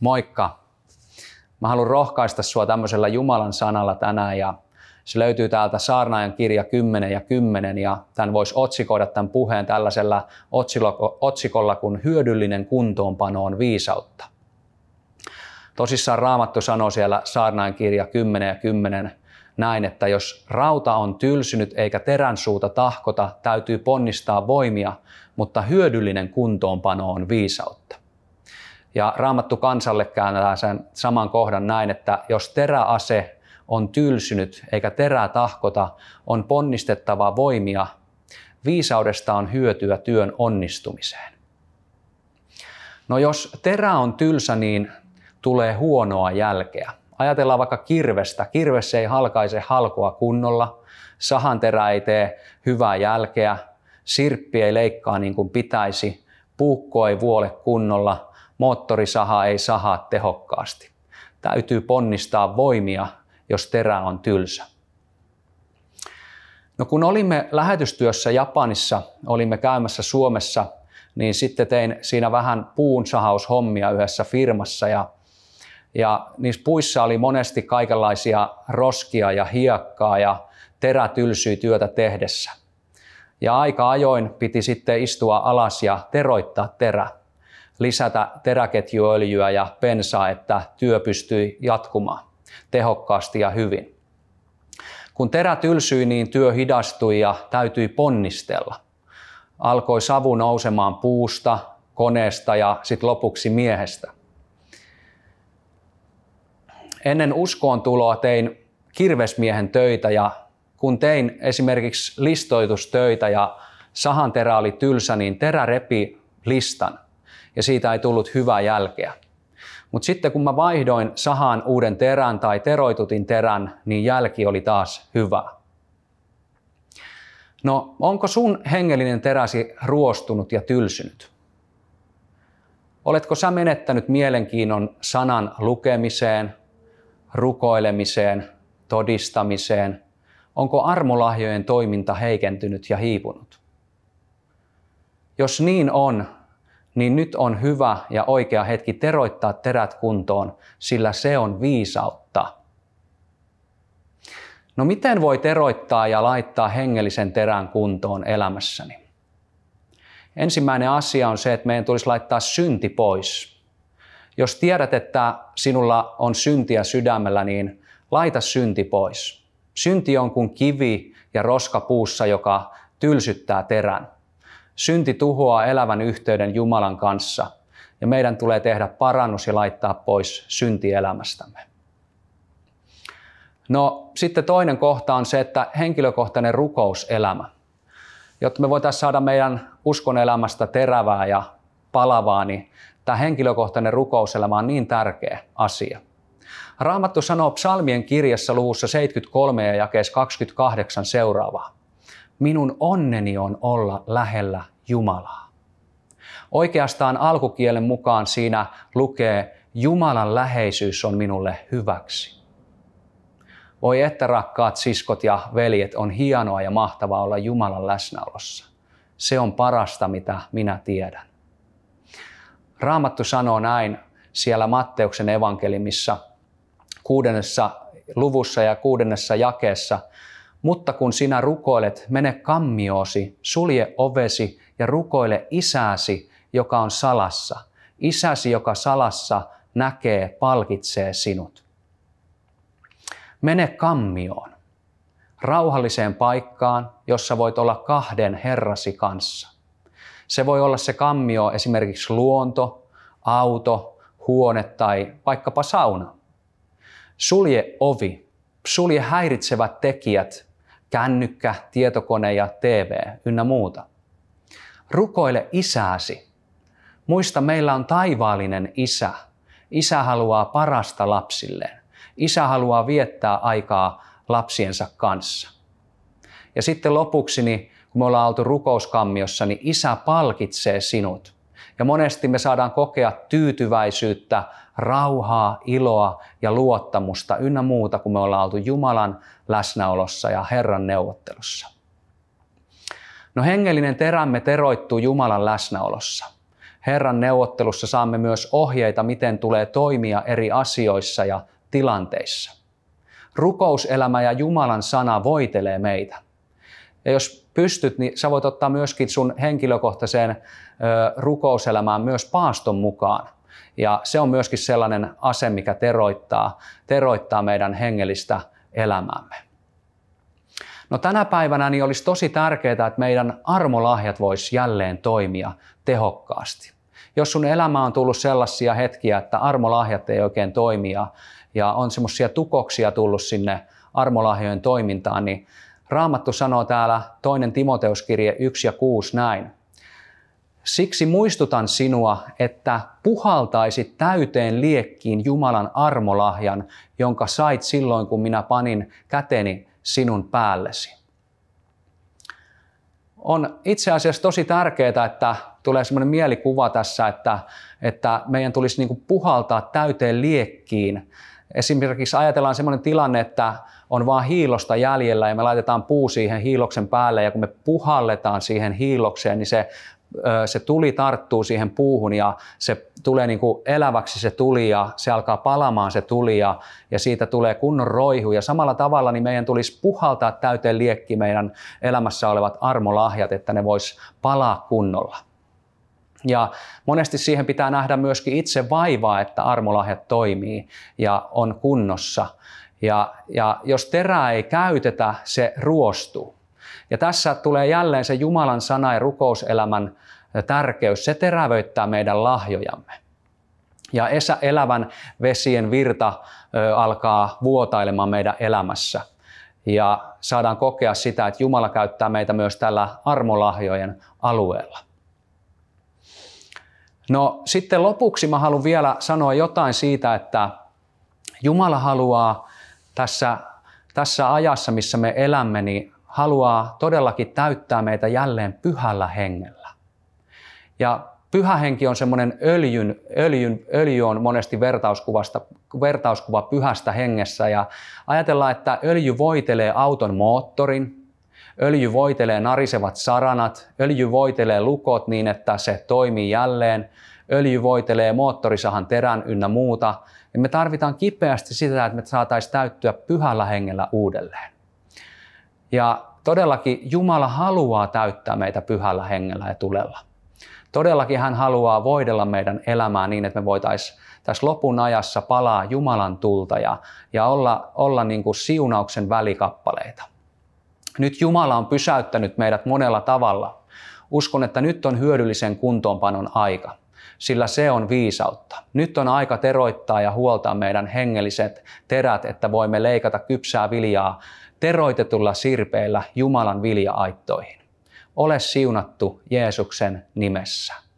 Moikka! Mä haluan rohkaista sua tämmöisellä Jumalan sanalla tänään ja se löytyy täältä Saarnaajan kirja 10 ja 10 ja tämän voisi otsikoida tämän puheen tällaisella otsikolla kuin hyödyllinen kuntoonpano on viisautta. Tosissaan Raamattu sanoo siellä Saarnaajan kirja 10 ja 10 näin, että jos rauta on tylsynyt eikä terän suuta tahkota, täytyy ponnistaa voimia, mutta hyödyllinen kuntoonpano on viisautta. Ja raamattu kansalle käännetään sen saman kohdan näin, että jos teräase on tylsynyt eikä terää tahkota, on ponnistettava voimia. Viisaudesta on hyötyä työn onnistumiseen. No jos terä on tylsä, niin tulee huonoa jälkeä. Ajatellaan vaikka kirvestä. Kirves ei halkaise halkoa kunnolla, Sahan terä ei tee hyvää jälkeä, sirppi ei leikkaa niin kuin pitäisi, puukko ei vuole kunnolla – moottorisaha ei sahaa tehokkaasti. Täytyy ponnistaa voimia, jos terä on tylsä. No kun olimme lähetystyössä Japanissa, olimme käymässä Suomessa, niin sitten tein siinä vähän puunsahaushommia yhdessä firmassa ja, ja niissä puissa oli monesti kaikenlaisia roskia ja hiekkaa ja terä tylsyi työtä tehdessä. Ja aika ajoin piti sitten istua alas ja teroittaa terä lisätä teräketjuöljyä ja pensaa, että työ pystyi jatkumaan tehokkaasti ja hyvin. Kun terä tylsyi, niin työ hidastui ja täytyi ponnistella. Alkoi savu nousemaan puusta, koneesta ja sitten lopuksi miehestä. Ennen uskoon tuloa tein kirvesmiehen töitä ja kun tein esimerkiksi listoitustöitä ja sahan terä oli tylsä, niin terä repi listan – ja siitä ei tullut hyvää jälkeä. Mutta sitten kun mä vaihdoin sahan uuden terän tai teroitutin terän, niin jälki oli taas hyvä. No, onko sun hengellinen teräsi ruostunut ja tylsynyt? Oletko sä menettänyt mielenkiinnon sanan lukemiseen, rukoilemiseen, todistamiseen? Onko armolahjojen toiminta heikentynyt ja hiipunut? Jos niin on, niin nyt on hyvä ja oikea hetki teroittaa terät kuntoon, sillä se on viisautta. No miten voi teroittaa ja laittaa hengellisen terän kuntoon elämässäni? Ensimmäinen asia on se, että meidän tulisi laittaa synti pois. Jos tiedät, että sinulla on syntiä sydämellä, niin laita synti pois. Synti on kuin kivi ja roska puussa, joka tylsyttää terän. Synti tuhoaa elävän yhteyden Jumalan kanssa ja meidän tulee tehdä parannus ja laittaa pois synti elämästämme. No sitten toinen kohta on se, että henkilökohtainen rukouselämä. Jotta me voitaisiin saada meidän uskon elämästä terävää ja palavaa, niin tämä henkilökohtainen rukouselämä on niin tärkeä asia. Raamattu sanoo psalmien kirjassa luvussa 73 ja jakeessa 28 seuraavaa minun onneni on olla lähellä Jumalaa. Oikeastaan alkukielen mukaan siinä lukee, Jumalan läheisyys on minulle hyväksi. Voi että rakkaat siskot ja veljet, on hienoa ja mahtavaa olla Jumalan läsnäolossa. Se on parasta, mitä minä tiedän. Raamattu sanoo näin siellä Matteuksen evankelimissa kuudennessa luvussa ja kuudennessa jakeessa – mutta kun sinä rukoilet, mene kammiosi, sulje ovesi ja rukoile isäsi, joka on salassa. Isäsi, joka salassa näkee, palkitsee sinut. Mene kammioon, rauhalliseen paikkaan, jossa voit olla kahden herrasi kanssa. Se voi olla se kammio esimerkiksi luonto, auto, huone tai vaikkapa sauna. Sulje ovi, sulje häiritsevät tekijät kännykkä, tietokone ja TV ynnä muuta. Rukoile isäsi. Muista, meillä on taivaallinen isä. Isä haluaa parasta lapsilleen. Isä haluaa viettää aikaa lapsiensa kanssa. Ja sitten lopuksi, niin kun me ollaan oltu rukouskammiossa, niin isä palkitsee sinut – ja monesti me saadaan kokea tyytyväisyyttä, rauhaa, iloa ja luottamusta ynnä muuta, kun me ollaan oltu Jumalan läsnäolossa ja Herran neuvottelussa. No hengellinen terämme teroittuu Jumalan läsnäolossa. Herran neuvottelussa saamme myös ohjeita, miten tulee toimia eri asioissa ja tilanteissa. Rukouselämä ja Jumalan sana voitelee meitä. Ja jos pystyt, niin sä voit ottaa myöskin sun henkilökohtaiseen rukouselämään myös paaston mukaan. Ja se on myöskin sellainen ase, mikä teroittaa, teroittaa meidän hengellistä elämäämme. No tänä päivänä niin olisi tosi tärkeää, että meidän armolahjat voisi jälleen toimia tehokkaasti. Jos sun elämä on tullut sellaisia hetkiä, että armolahjat ei oikein toimia ja on semmoisia tukoksia tullut sinne armolahjojen toimintaan, niin Raamattu sanoo täällä toinen Timoteuskirje 1 ja 6 näin. Siksi muistutan sinua, että puhaltaisit täyteen liekkiin Jumalan armolahjan, jonka sait silloin, kun minä panin käteni sinun päällesi. On itse asiassa tosi tärkeää, että tulee sellainen mielikuva tässä, että, että meidän tulisi niin puhaltaa täyteen liekkiin Esimerkiksi ajatellaan sellainen tilanne, että on vain hiilosta jäljellä ja me laitetaan puu siihen hiiloksen päälle ja kun me puhalletaan siihen hiilokseen, niin se se tuli tarttuu siihen puuhun ja se tulee niin kuin eläväksi se tuli ja se alkaa palamaan se tuli ja, ja siitä tulee kunnon roihu. Ja samalla tavalla niin meidän tulisi puhaltaa täyteen liekki meidän elämässä olevat armolahjat, että ne vois palaa kunnolla. Ja monesti siihen pitää nähdä myöskin itse vaivaa, että armolahjat toimii ja on kunnossa. Ja, ja jos terää ei käytetä, se ruostuu. Ja tässä tulee jälleen se Jumalan sana ja rukouselämän tärkeys. Se terävöittää meidän lahjojamme. Ja Esä elävän vesien virta ö, alkaa vuotailemaan meidän elämässä. Ja saadaan kokea sitä, että Jumala käyttää meitä myös tällä armolahjojen alueella. No sitten lopuksi mä haluan vielä sanoa jotain siitä, että Jumala haluaa tässä, tässä ajassa, missä me elämme, niin haluaa todellakin täyttää meitä jälleen pyhällä hengellä. Ja pyhä henki on semmoinen öljyn, öljyn, öljy on monesti vertauskuvasta, vertauskuva pyhästä hengessä ja ajatellaan, että öljy voitelee auton moottorin, öljy voitelee narisevat saranat, öljy voitelee lukot niin, että se toimii jälleen, öljy voitelee moottorisahan terän ynnä muuta, Ja me tarvitaan kipeästi sitä, että me saataisiin täyttyä pyhällä hengellä uudelleen. Ja todellakin Jumala haluaa täyttää meitä pyhällä hengellä ja tulella. Todellakin hän haluaa voidella meidän elämää niin, että me voitaisiin tässä lopun ajassa palaa Jumalan tulta ja, ja olla, olla niin kuin siunauksen välikappaleita. Nyt Jumala on pysäyttänyt meidät monella tavalla. Uskon, että nyt on hyödyllisen kuntoonpanon aika, sillä se on viisautta. Nyt on aika teroittaa ja huoltaa meidän hengelliset terät, että voimme leikata kypsää viljaa teroitetulla sirpeillä Jumalan vilja-aittoihin. Ole siunattu Jeesuksen nimessä.